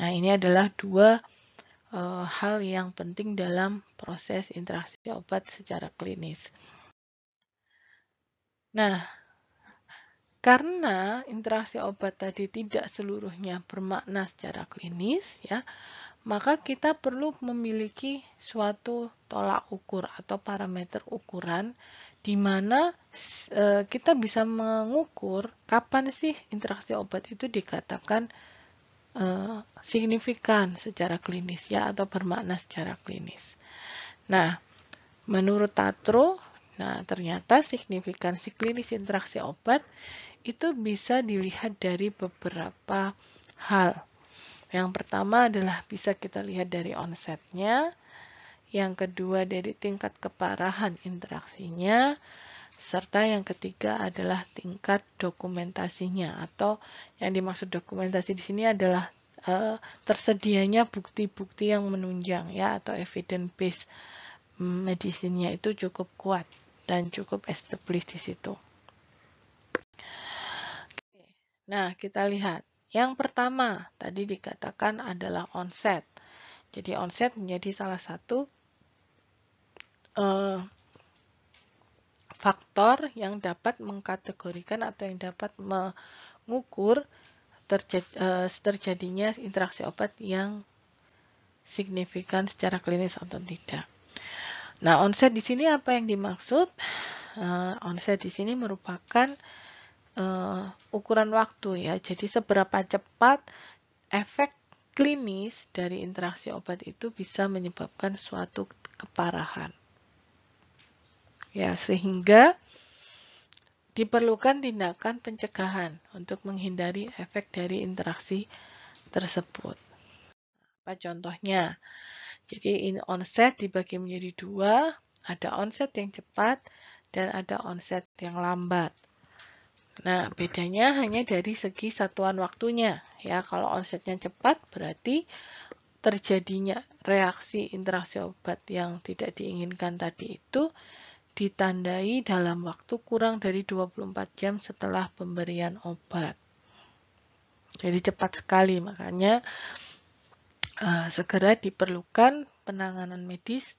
Nah, ini adalah dua e, hal yang penting dalam proses interaksi obat secara klinis. Nah, karena interaksi obat tadi tidak seluruhnya bermakna secara klinis ya maka kita perlu memiliki suatu tolak ukur atau parameter ukuran di mana e, kita bisa mengukur kapan sih interaksi obat itu dikatakan e, signifikan secara klinis ya atau bermakna secara klinis. Nah, menurut Tatro, nah ternyata signifikansi klinis interaksi obat itu bisa dilihat dari beberapa hal. Yang pertama adalah bisa kita lihat dari onsetnya, yang kedua dari tingkat keparahan interaksinya, serta yang ketiga adalah tingkat dokumentasinya atau yang dimaksud dokumentasi di sini adalah e, tersedianya bukti-bukti yang menunjang ya atau evidence based medisinya itu cukup kuat dan cukup established di situ. Nah, kita lihat yang pertama, tadi dikatakan adalah onset. Jadi onset menjadi salah satu uh, faktor yang dapat mengkategorikan atau yang dapat mengukur terjad, uh, terjadinya interaksi obat yang signifikan secara klinis atau tidak. Nah, onset di sini apa yang dimaksud? Uh, onset di sini merupakan uh, ukuran waktu ya. Jadi seberapa cepat efek klinis dari interaksi obat itu bisa menyebabkan suatu keparahan. Ya, sehingga diperlukan tindakan pencegahan untuk menghindari efek dari interaksi tersebut. Apa contohnya? Jadi in onset dibagi menjadi dua, ada onset yang cepat dan ada onset yang lambat. Nah, bedanya hanya dari segi satuan waktunya. Ya, kalau onsetnya cepat berarti terjadinya reaksi interaksi obat yang tidak diinginkan tadi itu ditandai dalam waktu kurang dari 24 jam setelah pemberian obat. Jadi cepat sekali, makanya eh, segera diperlukan penanganan medis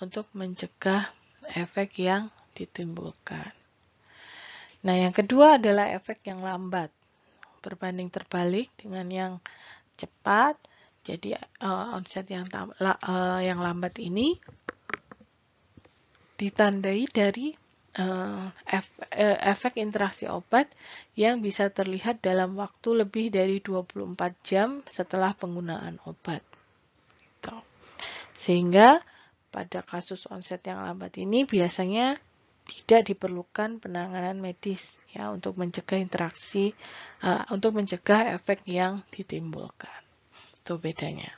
untuk mencegah efek yang ditimbulkan. Nah, yang kedua adalah efek yang lambat berbanding terbalik dengan yang cepat. Jadi uh, onset yang tam, la, uh, yang lambat ini ditandai dari uh, ef, uh, efek interaksi obat yang bisa terlihat dalam waktu lebih dari 24 jam setelah penggunaan obat. Gitu. Sehingga pada kasus onset yang lambat ini biasanya tidak diperlukan penanganan medis ya untuk mencegah interaksi uh, untuk mencegah efek yang ditimbulkan. Itu bedanya.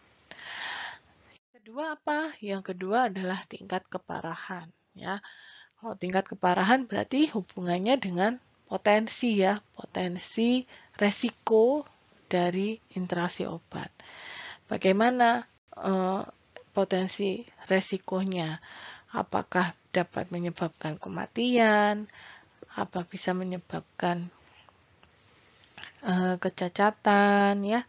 Kedua apa? Yang kedua adalah tingkat keparahan ya. Kalau tingkat keparahan berarti hubungannya dengan potensi ya, potensi resiko dari interaksi obat. Bagaimana uh, potensi resikonya? Apakah dapat menyebabkan kematian, apa bisa menyebabkan e, kecacatan ya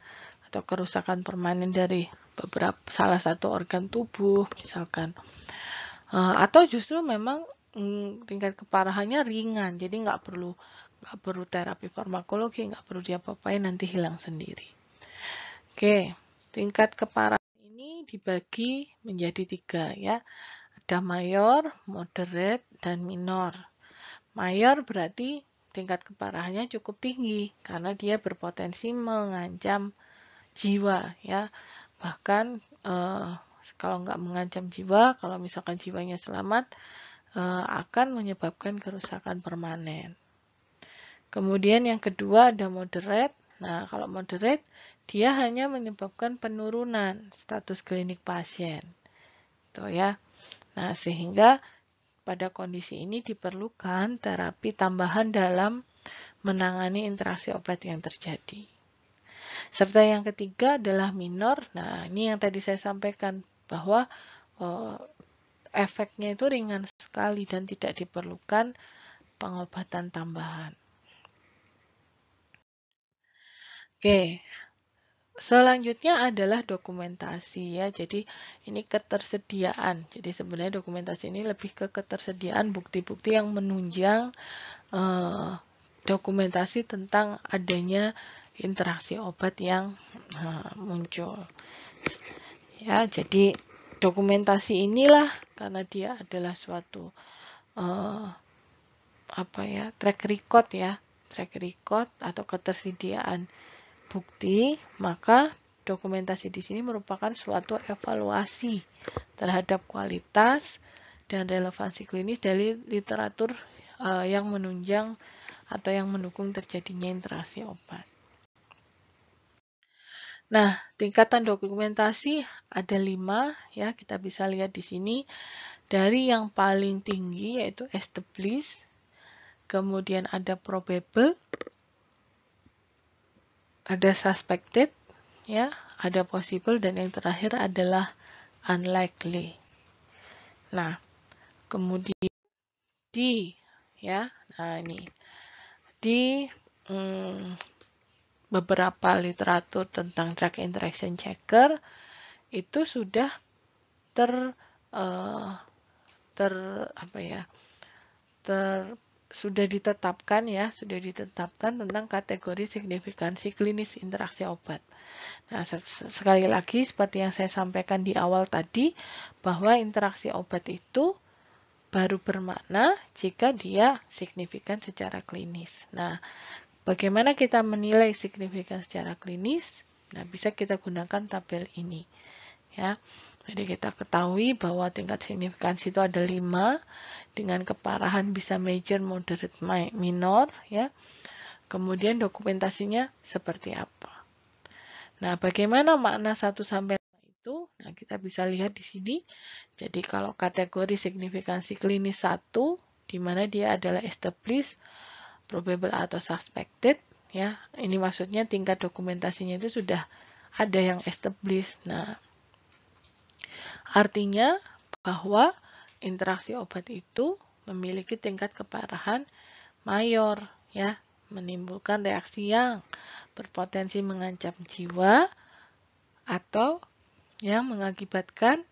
atau kerusakan permanen dari beberapa salah satu organ tubuh misalkan e, atau justru memang mm, tingkat keparahannya ringan jadi nggak perlu nggak perlu terapi farmakologi nggak perlu diapa-apain nanti hilang sendiri oke tingkat keparahan ini dibagi menjadi tiga ya ada mayor, moderate, dan minor. Mayor berarti tingkat keparahannya cukup tinggi karena dia berpotensi mengancam jiwa ya bahkan eh, kalau nggak mengancam jiwa kalau misalkan jiwanya selamat eh, akan menyebabkan kerusakan permanen kemudian yang kedua ada moderate nah kalau moderate dia hanya menyebabkan penurunan status klinik pasien itu ya Nah, sehingga pada kondisi ini diperlukan terapi tambahan dalam menangani interaksi obat yang terjadi. Serta yang ketiga adalah minor. Nah, ini yang tadi saya sampaikan bahwa oh, efeknya itu ringan sekali dan tidak diperlukan pengobatan tambahan. Oke, Selanjutnya adalah dokumentasi ya. Jadi ini ketersediaan. Jadi sebenarnya dokumentasi ini lebih ke ketersediaan bukti-bukti yang menunjang eh, dokumentasi tentang adanya interaksi obat yang eh, muncul. Ya, jadi dokumentasi inilah karena dia adalah suatu eh, apa ya track record ya, track record atau ketersediaan bukti, maka dokumentasi di sini merupakan suatu evaluasi terhadap kualitas dan relevansi klinis dari literatur eh, yang menunjang atau yang mendukung terjadinya interaksi obat. Nah, tingkatan dokumentasi ada lima, ya kita bisa lihat di sini dari yang paling tinggi yaitu established, kemudian ada probable, ada suspected, ya, ada possible dan yang terakhir adalah unlikely. Nah, kemudian di ya, nah ini di hmm, beberapa literatur tentang track interaction checker itu sudah ter uh, ter apa ya ter sudah ditetapkan ya, sudah ditetapkan tentang kategori signifikansi klinis interaksi obat. Nah, sekali lagi seperti yang saya sampaikan di awal tadi bahwa interaksi obat itu baru bermakna jika dia signifikan secara klinis. Nah, bagaimana kita menilai signifikan secara klinis? Nah, bisa kita gunakan tabel ini ya jadi kita ketahui bahwa tingkat signifikansi itu ada lima dengan keparahan bisa major, moderate, minor ya. Kemudian dokumentasinya seperti apa. Nah, bagaimana makna satu sampai itu? Nah, kita bisa lihat di sini. Jadi kalau kategori signifikansi klinis 1 di mana dia adalah established, probable atau suspected ya. Ini maksudnya tingkat dokumentasinya itu sudah ada yang established. Nah, Artinya bahwa interaksi obat itu memiliki tingkat keparahan mayor ya, menimbulkan reaksi yang berpotensi mengancam jiwa atau yang mengakibatkan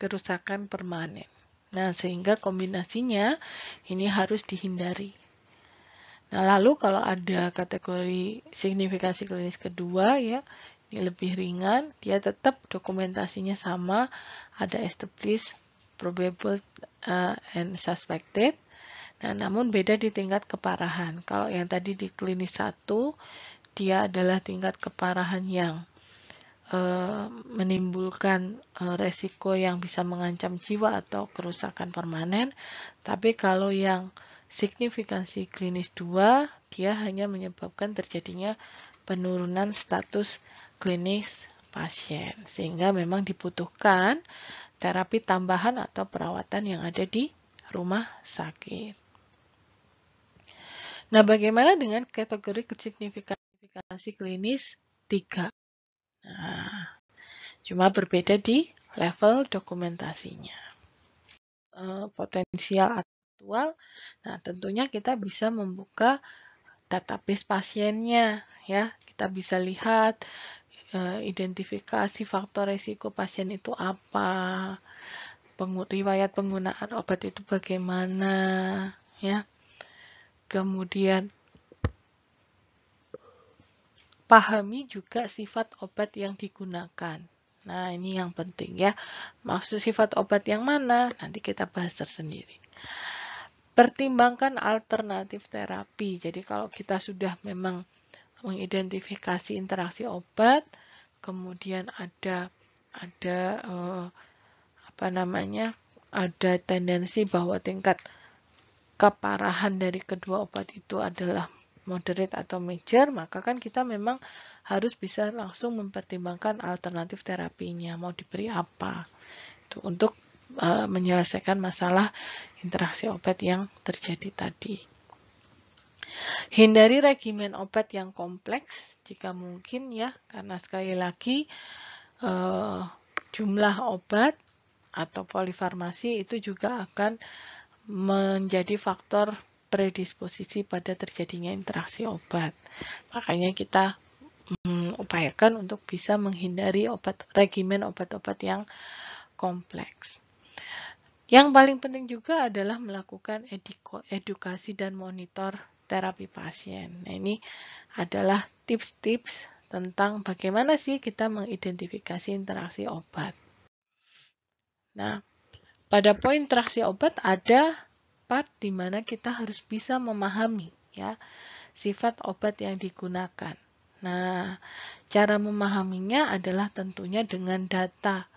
kerusakan permanen. Nah, sehingga kombinasinya ini harus dihindari. Nah, lalu kalau ada kategori signifikansi klinis kedua ya, ini lebih ringan, dia tetap dokumentasinya sama, ada established, probable, uh, and suspected. Nah, namun beda di tingkat keparahan. Kalau yang tadi di klinis 1, dia adalah tingkat keparahan yang uh, menimbulkan uh, resiko yang bisa mengancam jiwa atau kerusakan permanen. Tapi kalau yang signifikansi klinis 2, dia hanya menyebabkan terjadinya penurunan status klinis pasien. Sehingga memang dibutuhkan terapi tambahan atau perawatan yang ada di rumah sakit. Nah, bagaimana dengan kategori kesignifikansi klinis 3? Nah, cuma berbeda di level dokumentasinya. Eh, potensial aktual, nah tentunya kita bisa membuka database pasiennya ya. Kita bisa lihat Eh, identifikasi faktor resiko pasien itu apa, riwayat penggunaan obat itu bagaimana, ya. Kemudian pahami juga sifat obat yang digunakan. Nah, ini yang penting ya. Maksud sifat obat yang mana? Nanti kita bahas tersendiri. Pertimbangkan alternatif terapi. Jadi kalau kita sudah memang mengidentifikasi interaksi obat, kemudian ada ada eh, apa namanya? ada tendensi bahwa tingkat keparahan dari kedua obat itu adalah moderate atau major, maka kan kita memang harus bisa langsung mempertimbangkan alternatif terapinya mau diberi apa. Itu untuk e, menyelesaikan masalah interaksi obat yang terjadi tadi. Hindari regimen obat yang kompleks jika mungkin ya, karena sekali lagi eh, jumlah obat atau polifarmasi itu juga akan menjadi faktor predisposisi pada terjadinya interaksi obat. Makanya kita mm, upayakan untuk bisa menghindari obat regimen obat-obat yang kompleks. Yang paling penting juga adalah melakukan edukasi dan monitor terapi pasien. Nah, ini adalah tips-tips tentang bagaimana sih kita mengidentifikasi interaksi obat. Nah, pada poin interaksi obat ada part di mana kita harus bisa memahami ya sifat obat yang digunakan. Nah, cara memahaminya adalah tentunya dengan data,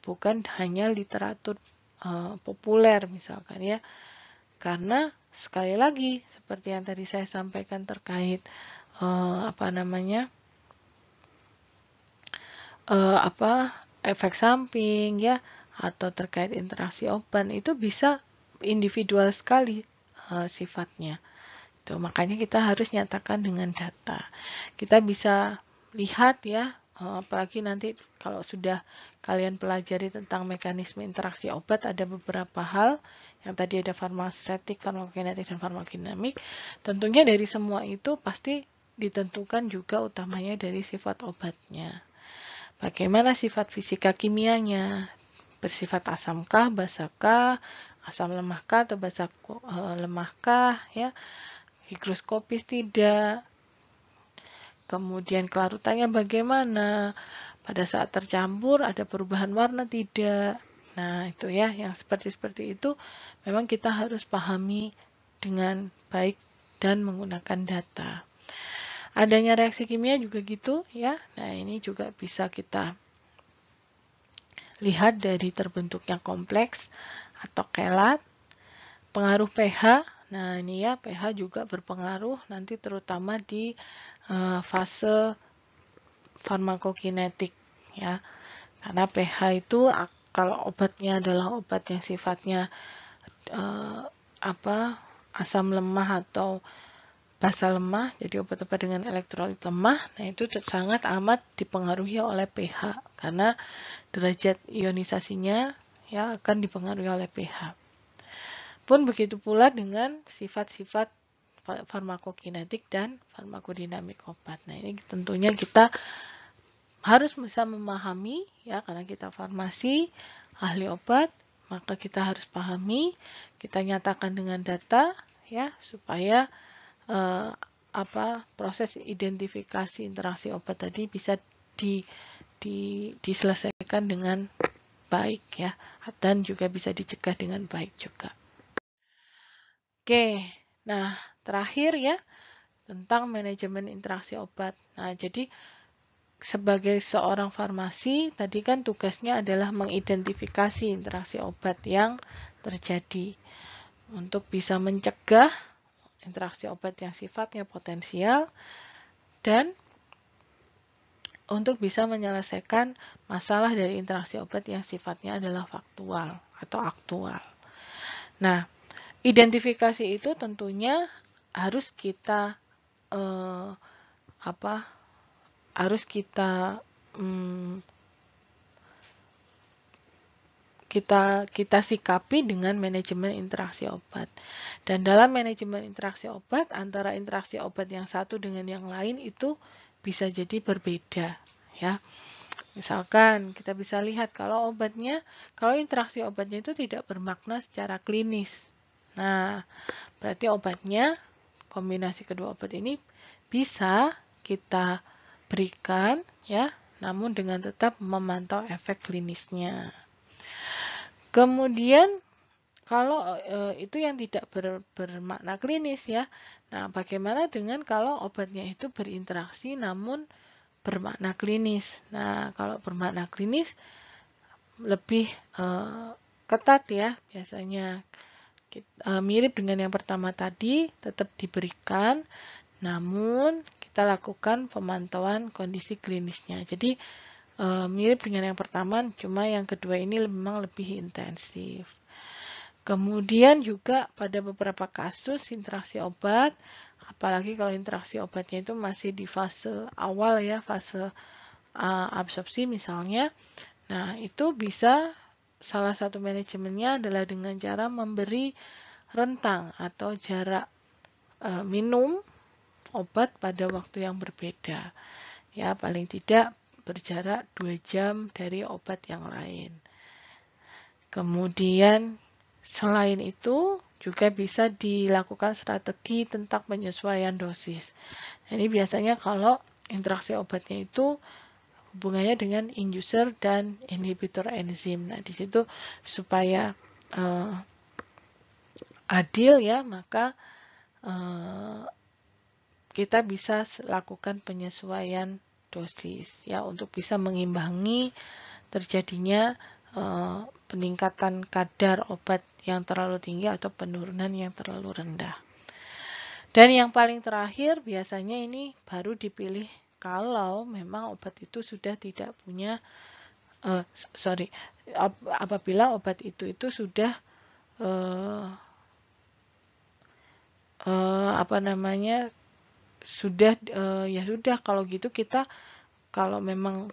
bukan hanya literatur uh, populer misalkan ya. Karena sekali lagi seperti yang tadi saya sampaikan terkait uh, apa namanya uh, apa efek samping ya atau terkait interaksi open itu bisa individual sekali uh, sifatnya. Itu makanya kita harus nyatakan dengan data. Kita bisa lihat ya Oh, apalagi nanti kalau sudah kalian pelajari tentang mekanisme interaksi obat ada beberapa hal yang tadi ada farmasetik, farmakokinetik dan farmakodinamik. Tentunya dari semua itu pasti ditentukan juga utamanya dari sifat obatnya. Bagaimana sifat fisika kimianya? Bersifat asamkah, basakah, asam lemahkah atau basa eh, lemahkah ya? Higroskopis tidak, Kemudian kelarutannya bagaimana? Pada saat tercampur ada perubahan warna tidak? Nah, itu ya yang seperti-seperti itu memang kita harus pahami dengan baik dan menggunakan data. Adanya reaksi kimia juga gitu ya. Nah, ini juga bisa kita lihat dari terbentuknya kompleks atau kelat, pengaruh pH Nah, ini ya pH juga berpengaruh nanti terutama di uh, fase farmakokinetik ya. Karena pH itu kalau obatnya adalah obat yang sifatnya uh, apa? asam lemah atau basa lemah, jadi obat-obat dengan elektrolit lemah, nah itu sangat amat dipengaruhi oleh pH karena derajat ionisasinya ya akan dipengaruhi oleh pH. Pun begitu pula dengan sifat-sifat farmakokinetik dan farmakodinamik obat. Nah, ini tentunya kita harus bisa memahami ya karena kita farmasi, ahli obat, maka kita harus pahami, kita nyatakan dengan data ya supaya eh, apa proses identifikasi interaksi obat tadi bisa di, di diselesaikan dengan baik ya dan juga bisa dicegah dengan baik juga. Oke, nah terakhir ya tentang manajemen interaksi obat. Nah, jadi sebagai seorang farmasi tadi kan tugasnya adalah mengidentifikasi interaksi obat yang terjadi untuk bisa mencegah interaksi obat yang sifatnya potensial dan untuk bisa menyelesaikan masalah dari interaksi obat yang sifatnya adalah faktual atau aktual. Nah, identifikasi itu tentunya harus kita eh, apa harus kita hmm, kita kita sikapi dengan manajemen interaksi obat. Dan dalam manajemen interaksi obat antara interaksi obat yang satu dengan yang lain itu bisa jadi berbeda, ya. Misalkan kita bisa lihat kalau obatnya, kalau interaksi obatnya itu tidak bermakna secara klinis, Nah, berarti obatnya, kombinasi kedua obat ini bisa kita berikan ya, namun dengan tetap memantau efek klinisnya. Kemudian kalau e, itu yang tidak ber, bermakna klinis ya. Nah, bagaimana dengan kalau obatnya itu berinteraksi namun bermakna klinis? Nah, kalau bermakna klinis lebih e, ketat ya biasanya. Eh, mirip dengan yang pertama tadi, tetap diberikan, namun kita lakukan pemantauan kondisi klinisnya. Jadi eh, mirip dengan yang pertama, cuma yang kedua ini memang lebih intensif. Kemudian juga pada beberapa kasus interaksi obat, apalagi kalau interaksi obatnya itu masih di fase awal ya, fase eh, absorpsi misalnya. Nah, itu bisa salah satu manajemennya adalah dengan cara memberi rentang atau jarak e, minum obat pada waktu yang berbeda. Ya, paling tidak berjarak dua jam dari obat yang lain. Kemudian selain itu juga bisa dilakukan strategi tentang penyesuaian dosis. Ini biasanya kalau interaksi obatnya itu hubungannya dengan inducer dan inhibitor enzim. Nah, di situ supaya uh, adil ya, maka uh, kita bisa lakukan penyesuaian dosis ya untuk bisa mengimbangi terjadinya uh, peningkatan kadar obat yang terlalu tinggi atau penurunan yang terlalu rendah. Dan yang paling terakhir biasanya ini baru dipilih kalau memang obat itu sudah tidak punya uh, sorry ap apabila obat itu itu sudah uh, uh, apa namanya sudah uh, ya sudah kalau gitu kita kalau memang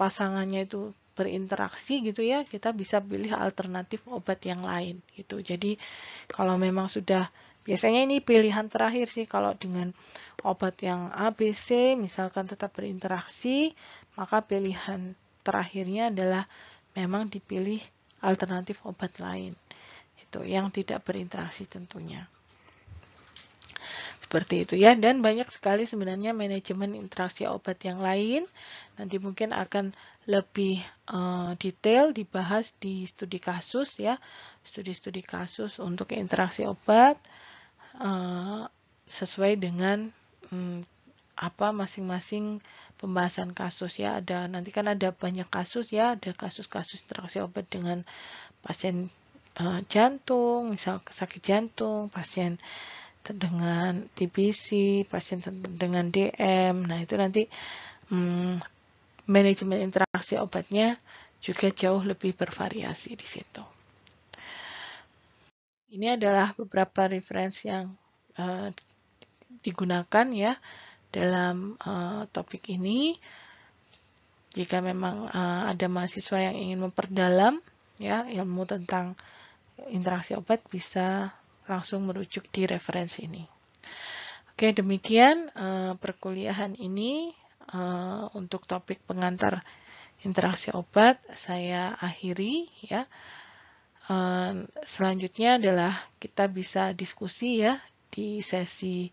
pasangannya itu berinteraksi gitu ya kita bisa pilih alternatif obat yang lain gitu jadi kalau memang sudah Biasanya ini pilihan terakhir sih kalau dengan obat yang ABC misalkan tetap berinteraksi, maka pilihan terakhirnya adalah memang dipilih alternatif obat lain. Itu yang tidak berinteraksi tentunya. Seperti itu ya dan banyak sekali sebenarnya manajemen interaksi obat yang lain. Nanti mungkin akan lebih uh, detail dibahas di studi kasus ya. Studi-studi kasus untuk interaksi obat uh, sesuai dengan um, apa masing-masing pembahasan kasus ya ada nanti kan ada banyak kasus ya ada kasus-kasus interaksi obat dengan pasien uh, jantung misal sakit jantung pasien dengan TBC pasien dengan DM nah itu nanti um, manajemen interaksi obatnya juga jauh lebih bervariasi di situ. Ini adalah beberapa referensi yang uh, digunakan ya dalam uh, topik ini. Jika memang uh, ada mahasiswa yang ingin memperdalam ya ilmu tentang interaksi obat bisa langsung merujuk di referensi ini. Oke, demikian uh, perkuliahan ini uh, untuk topik pengantar interaksi obat saya akhiri ya selanjutnya adalah kita bisa diskusi ya di sesi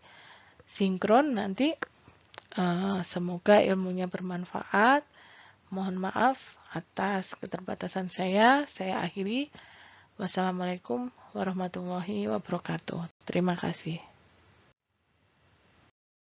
sinkron nanti. Eh, semoga ilmunya bermanfaat. Mohon maaf atas keterbatasan saya. Saya akhiri. Wassalamualaikum warahmatullahi wabarakatuh. Terima kasih.